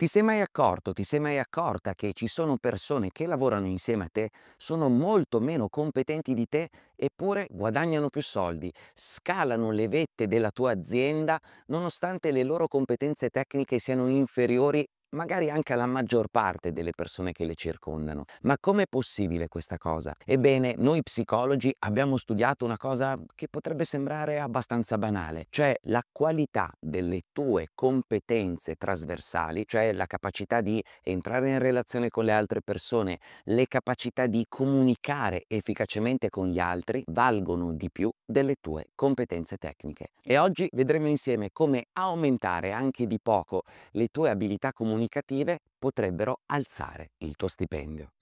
Ti sei mai accorto, ti sei mai accorta che ci sono persone che lavorano insieme a te, sono molto meno competenti di te, eppure guadagnano più soldi, scalano le vette della tua azienda nonostante le loro competenze tecniche siano inferiori magari anche alla maggior parte delle persone che le circondano. Ma com'è possibile questa cosa? Ebbene, noi psicologi abbiamo studiato una cosa che potrebbe sembrare abbastanza banale, cioè la qualità delle tue competenze trasversali, cioè la capacità di entrare in relazione con le altre persone, le capacità di comunicare efficacemente con gli altri, valgono di più delle tue competenze tecniche. E oggi vedremo insieme come aumentare anche di poco le tue abilità comunicative comunicative potrebbero alzare il tuo stipendio.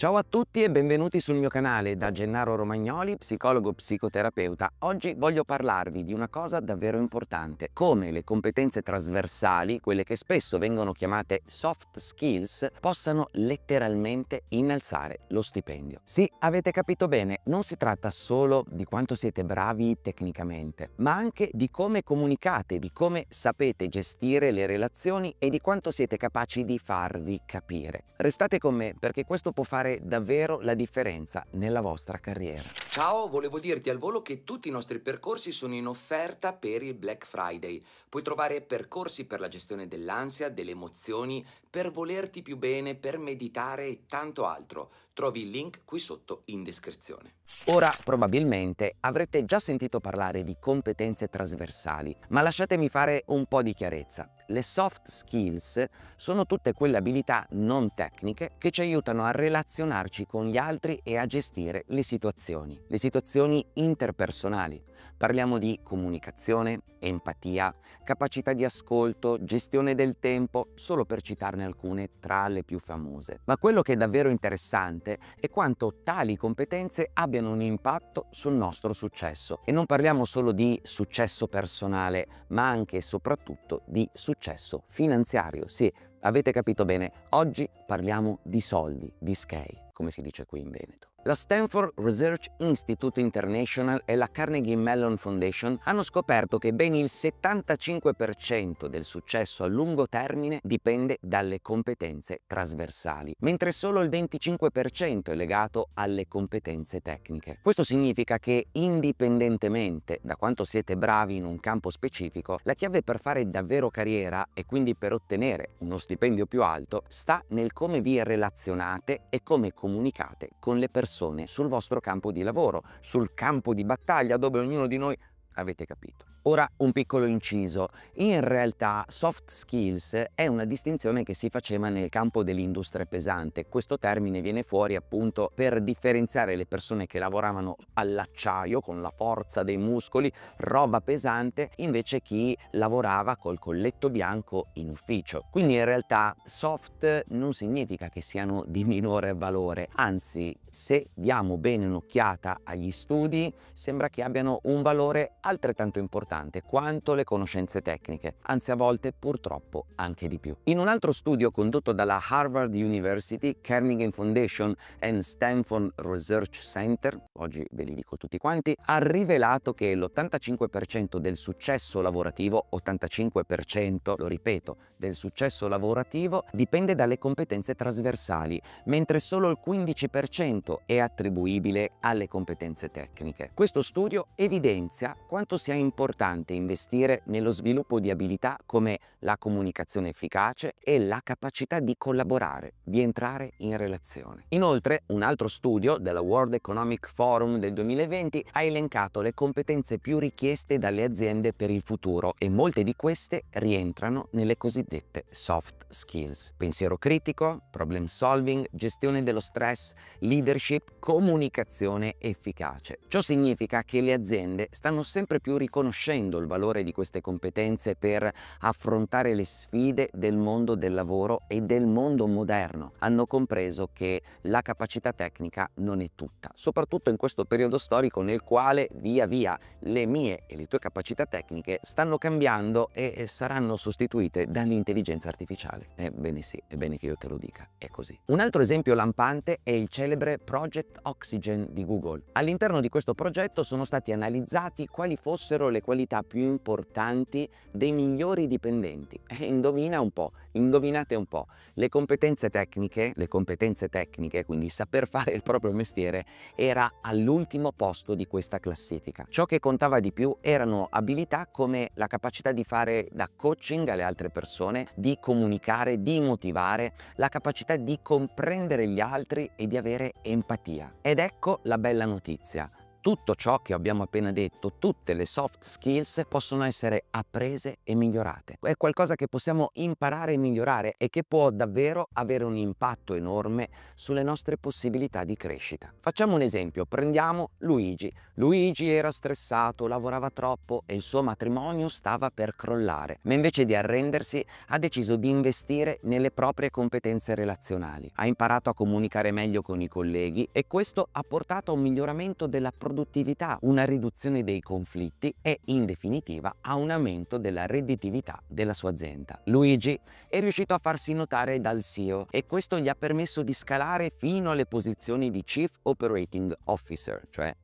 Ciao a tutti e benvenuti sul mio canale da Gennaro Romagnoli, psicologo psicoterapeuta. Oggi voglio parlarvi di una cosa davvero importante, come le competenze trasversali, quelle che spesso vengono chiamate soft skills, possano letteralmente innalzare lo stipendio. Sì, avete capito bene, non si tratta solo di quanto siete bravi tecnicamente, ma anche di come comunicate, di come sapete gestire le relazioni e di quanto siete capaci di farvi capire. Restate con me perché questo può fare fare davvero la differenza nella vostra carriera. Ciao, volevo dirti al volo che tutti i nostri percorsi sono in offerta per il Black Friday. Puoi trovare percorsi per la gestione dell'ansia, delle emozioni, per volerti più bene, per meditare e tanto altro. Trovi il link qui sotto in descrizione. Ora probabilmente avrete già sentito parlare di competenze trasversali, ma lasciatemi fare un po' di chiarezza. Le soft skills sono tutte quelle abilità non tecniche che ci aiutano a relazionarci con gli altri e a gestire le situazioni le situazioni interpersonali. Parliamo di comunicazione, empatia, capacità di ascolto, gestione del tempo, solo per citarne alcune tra le più famose. Ma quello che è davvero interessante è quanto tali competenze abbiano un impatto sul nostro successo. E non parliamo solo di successo personale, ma anche e soprattutto di successo finanziario. Sì, avete capito bene, oggi parliamo di soldi, di skei, come si dice qui in Veneto. La Stanford Research Institute International e la Carnegie Mellon Foundation hanno scoperto che ben il 75% del successo a lungo termine dipende dalle competenze trasversali, mentre solo il 25% è legato alle competenze tecniche. Questo significa che indipendentemente da quanto siete bravi in un campo specifico, la chiave per fare davvero carriera e quindi per ottenere uno stipendio più alto sta nel come vi relazionate e come comunicate con le persone persone sul vostro campo di lavoro, sul campo di battaglia dove ognuno di noi avete capito. Ora un piccolo inciso, in realtà soft skills è una distinzione che si faceva nel campo dell'industria pesante, questo termine viene fuori appunto per differenziare le persone che lavoravano all'acciaio con la forza dei muscoli, roba pesante, invece chi lavorava col colletto bianco in ufficio. Quindi in realtà soft non significa che siano di minore valore, anzi se diamo bene un'occhiata agli studi sembra che abbiano un valore altrettanto importante importante quanto le conoscenze tecniche, anzi a volte purtroppo anche di più. In un altro studio condotto dalla Harvard University, Carnegie Foundation and Stanford Research Center, oggi ve li dico tutti quanti, ha rivelato che l'85% del successo lavorativo, 85% lo ripeto, del successo lavorativo dipende dalle competenze trasversali, mentre solo il 15% è attribuibile alle competenze tecniche. Questo studio evidenzia quanto sia importante importante investire nello sviluppo di abilità come la comunicazione efficace e la capacità di collaborare, di entrare in relazione. Inoltre, un altro studio della World Economic Forum del 2020 ha elencato le competenze più richieste dalle aziende per il futuro e molte di queste rientrano nelle cosiddette soft skills. Pensiero critico, problem solving, gestione dello stress, leadership, comunicazione efficace. Ciò significa che le aziende stanno sempre più riconoscendo riconoscendo il valore di queste competenze per affrontare le sfide del mondo del lavoro e del mondo moderno. Hanno compreso che la capacità tecnica non è tutta, soprattutto in questo periodo storico nel quale via via le mie e le tue capacità tecniche stanno cambiando e saranno sostituite dall'intelligenza artificiale. Ebbene eh, sì, è bene che io te lo dica, è così. Un altro esempio lampante è il celebre Project Oxygen di Google. All'interno di questo progetto sono stati analizzati quali fossero le qualità qualità più importanti dei migliori dipendenti. E eh, indovina un po', indovinate un po', le competenze tecniche, le competenze tecniche, quindi saper fare il proprio mestiere, era all'ultimo posto di questa classifica. Ciò che contava di più erano abilità come la capacità di fare da coaching alle altre persone, di comunicare, di motivare, la capacità di comprendere gli altri e di avere empatia. Ed ecco la bella notizia tutto ciò che abbiamo appena detto, tutte le soft skills possono essere apprese e migliorate. È qualcosa che possiamo imparare e migliorare e che può davvero avere un impatto enorme sulle nostre possibilità di crescita. Facciamo un esempio, prendiamo Luigi. Luigi era stressato, lavorava troppo e il suo matrimonio stava per crollare, ma invece di arrendersi ha deciso di investire nelle proprie competenze relazionali. Ha imparato a comunicare meglio con i colleghi e questo ha portato a un miglioramento della produzione produttività, una riduzione dei conflitti e in definitiva a un aumento della redditività della sua azienda. Luigi è riuscito a farsi notare dal CEO e questo gli ha permesso di scalare fino alle posizioni di Chief Operating Officer, cioè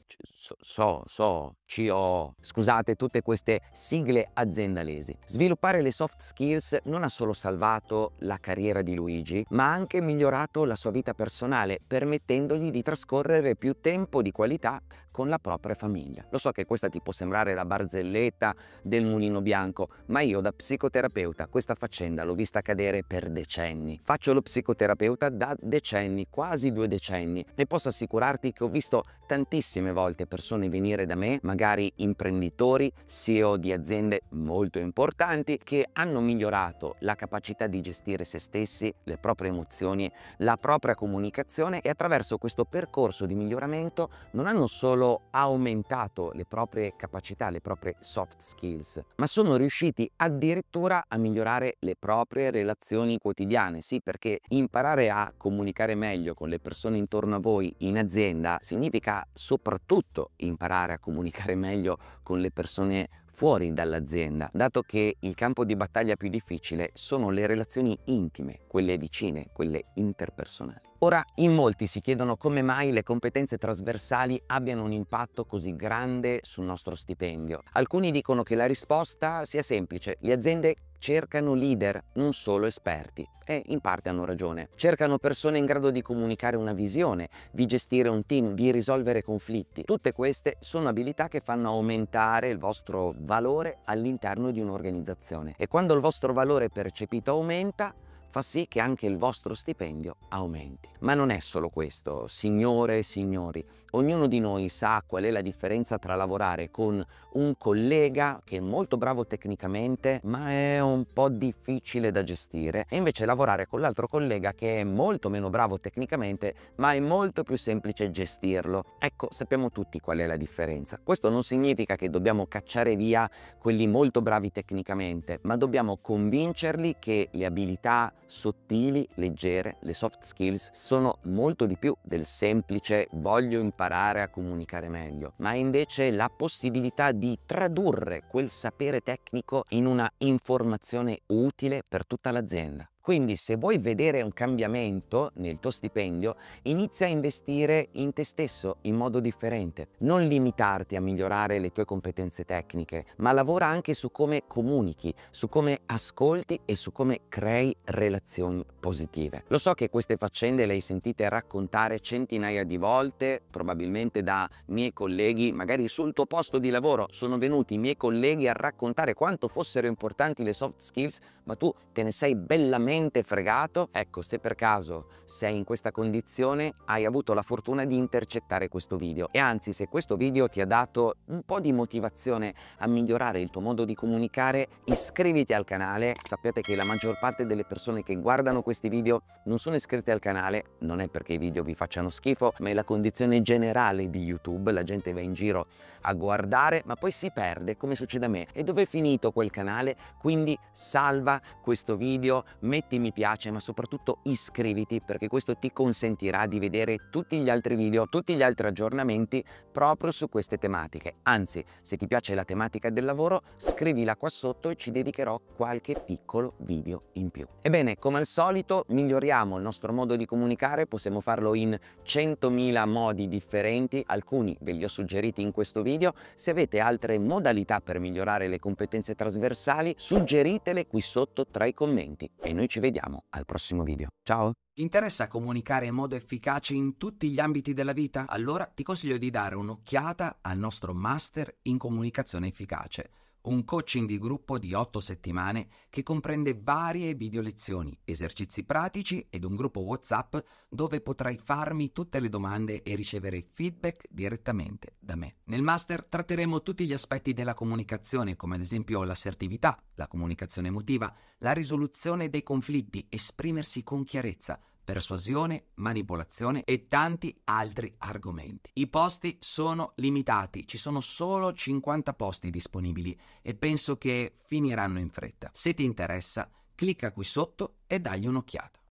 so, so, CO, scusate tutte queste sigle aziendalesi. Sviluppare le soft skills non ha solo salvato la carriera di Luigi, ma ha anche migliorato la sua vita personale, permettendogli di trascorrere più tempo di qualità con la propria famiglia. Lo so che questa ti può sembrare la barzelletta del mulino bianco, ma io da psicoterapeuta questa faccenda l'ho vista cadere per decenni. Faccio lo psicoterapeuta da decenni, quasi due decenni, e posso assicurarti che ho visto tantissime volte persone venire da me, magari imprenditori, CEO di aziende molto importanti, che hanno migliorato la capacità di gestire se stessi, le proprie emozioni, la propria comunicazione e attraverso questo percorso di miglioramento non hanno solo solo aumentato le proprie capacità, le proprie soft skills, ma sono riusciti addirittura a migliorare le proprie relazioni quotidiane. Sì, perché imparare a comunicare meglio con le persone intorno a voi in azienda significa soprattutto imparare a comunicare meglio con le persone fuori dall'azienda, dato che il campo di battaglia più difficile sono le relazioni intime, quelle vicine, quelle interpersonali. Ora, in molti si chiedono come mai le competenze trasversali abbiano un impatto così grande sul nostro stipendio. Alcuni dicono che la risposta sia semplice. Le aziende cercano leader, non solo esperti. E in parte hanno ragione. Cercano persone in grado di comunicare una visione, di gestire un team, di risolvere conflitti. Tutte queste sono abilità che fanno aumentare il vostro valore all'interno di un'organizzazione. E quando il vostro valore percepito aumenta, fa sì che anche il vostro stipendio aumenti. Ma non è solo questo, signore e signori, ognuno di noi sa qual è la differenza tra lavorare con un collega che è molto bravo tecnicamente ma è un po' difficile da gestire e invece lavorare con l'altro collega che è molto meno bravo tecnicamente ma è molto più semplice gestirlo. Ecco, sappiamo tutti qual è la differenza. Questo non significa che dobbiamo cacciare via quelli molto bravi tecnicamente, ma dobbiamo convincerli che le abilità sottili, leggere, le soft skills sono molto di più del semplice voglio imparare a comunicare meglio, ma invece la possibilità di tradurre quel sapere tecnico in una informazione utile per tutta l'azienda. Quindi se vuoi vedere un cambiamento nel tuo stipendio, inizia a investire in te stesso in modo differente. Non limitarti a migliorare le tue competenze tecniche, ma lavora anche su come comunichi, su come ascolti e su come crei relazioni positive. Lo so che queste faccende le hai sentite raccontare centinaia di volte, probabilmente da miei colleghi, magari sul tuo posto di lavoro sono venuti i miei colleghi a raccontare quanto fossero importanti le soft skills ma tu te ne sei bellamente fregato, ecco se per caso sei in questa condizione hai avuto la fortuna di intercettare questo video e anzi se questo video ti ha dato un po' di motivazione a migliorare il tuo modo di comunicare iscriviti al canale, sappiate che la maggior parte delle persone che guardano questi video non sono iscritte al canale, non è perché i video vi facciano schifo, ma è la condizione generale di YouTube, la gente va in giro a guardare ma poi si perde come succede a me e dove è finito quel canale? Quindi salva questo video metti mi piace ma soprattutto iscriviti perché questo ti consentirà di vedere tutti gli altri video, tutti gli altri aggiornamenti proprio su queste tematiche. Anzi, se ti piace la tematica del lavoro scrivila qua sotto e ci dedicherò qualche piccolo video in più. Ebbene, come al solito miglioriamo il nostro modo di comunicare, possiamo farlo in 100.000 modi differenti, alcuni ve li ho suggeriti in questo video, se avete altre modalità per migliorare le competenze trasversali suggeritele qui sotto sotto tra i commenti e noi ci vediamo al prossimo video. Ciao! Ti interessa comunicare in modo efficace in tutti gli ambiti della vita? Allora ti consiglio di dare un'occhiata al nostro Master in Comunicazione Efficace un coaching di gruppo di 8 settimane che comprende varie video lezioni, esercizi pratici ed un gruppo WhatsApp dove potrai farmi tutte le domande e ricevere feedback direttamente da me. Nel master tratteremo tutti gli aspetti della comunicazione, come ad esempio l'assertività, la comunicazione emotiva, la risoluzione dei conflitti, esprimersi con chiarezza, persuasione, manipolazione e tanti altri argomenti. I posti sono limitati, ci sono solo 50 posti disponibili e penso che finiranno in fretta. Se ti interessa, clicca qui sotto e dagli un'occhiata.